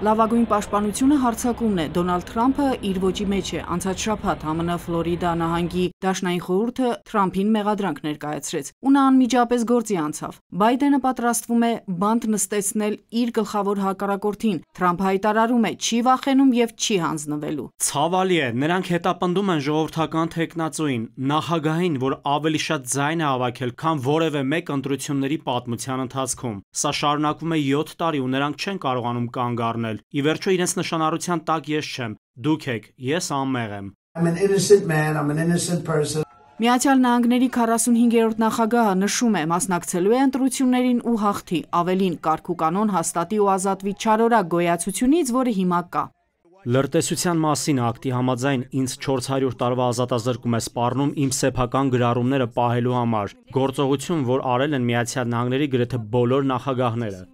Լավագույն պաշտպանությունը հարցակումն է։ Դոնալդ Թրամփը իր ոճի մեջ է։ Անցած շաբաթ ԱՄՆ Ֆլորիդա նահանգի Դաշնային խորհուրդը Թրամփին մեղադրանք ներկայացրեց, ու նա անմիջապես գործի անցավ։ Բայդենը պատրաստվում է բանտ նստեցնել իր գլխավոր հակառակորդին։ Թրամփը հայտարարում է՝ չի վախենում եւ չի հանձնվելու։ Ցավալի է, նրանք հետապնդում են ժողովրդական տեխնացուին, նախագահին, որ ավելի շատ ձայն է հավաքել, քան որևէ մեկ ընտրությունների պատմության ընթացքում։ Սա շարունակվում է 7 տարի ու նրանք չեն կարողանում կանգ առնել ընդունել։ Ի վերջո իրենց նշանառության տակ ես չեմ։ Դուք եք, ես անմեղ եմ։ I'm an innocent man, I'm an innocent person. Միացյալ Նահանգների 45-րդ նախագահը նշում է մասնակցելու է ընտրություններին ու հաղթի, ավելին կարգուկանոն հաստատի ու ազատվի չարորակ գոյացությունից, որը հիմա կա։ Լրտեսության մասին ակտի համաձայն ինձ 400 տարվա ազատազրկում է սպառնում իմ սեփական գրառումները պահելու համար, գործողություն, որ արել են Միացյալ Նահանգների գրեթե բոլոր նախագահները։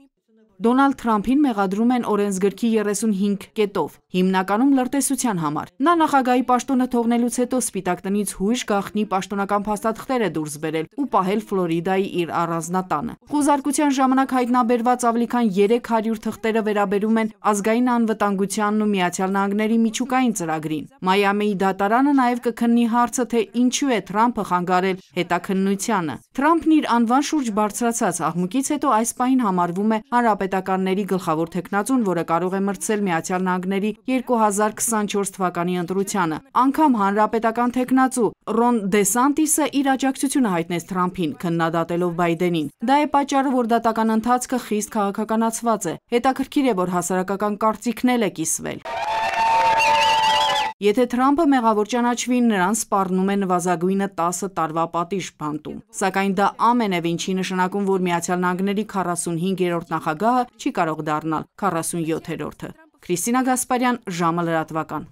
Դոնալդ Թրամփին մեղադրում են օրենսգրքի 35 կետով, հիմնականում լրտեսության համար։ Նա նախագահի պաշտոնը թողնելուց հետո Սպիտակ տնից հույժ գախնի պաշտոնական փաստաթղթեր է դուրս բերել ու պահել Ֆլորիդայի իր առանձնատանը։ Խոզարկության ժամանակ հայտնաբերված ավելի քան 300 թղթերը վերաբերում են ազգային անվտանգությանն ու Միացյալ Նահանգների միջուկային ծրագրին։ Մայամիի դատարանը նաև կքննի հարցը, թե ինչու է Թրամփը խանգարել հետաքննությանը։ Թրամփն իր անվան շուրջ բարձրացած աղմուկից հետո այս պահին համարվում է հանրապետ Հանրապետականների գլխավոր թեկնածուն, որը կարող է մրցել ԱՄՆ-ի 2024 թվականի ընտրությանը։ Անգամ հանրապետական թեկնածու Ռոն Դեսանտիսը իր աջակցությունը հայտնեց Թրամփին, քննադատելով Բայդենին։ Դա է պատճառը, որ դատական ընթացքը խիստ քաղաքականացված է։ Հետաքրքիր է, որ հասարակական կարծիքն էլ է կիսվել։ Եթե Թրամփը մեղավոր ճանաչվի, նրան սպառնում է նվազագույնը 10 տարվա պատիժ բանտում։ Սակայն դա ամեն է ինչի նշանակում, որ Միացյալ Նահանգների 45-րդ նախագահը չի կարող դառնալ 47-րդը։ Քրիստինա Գասպարյան, ժամը լրատվական։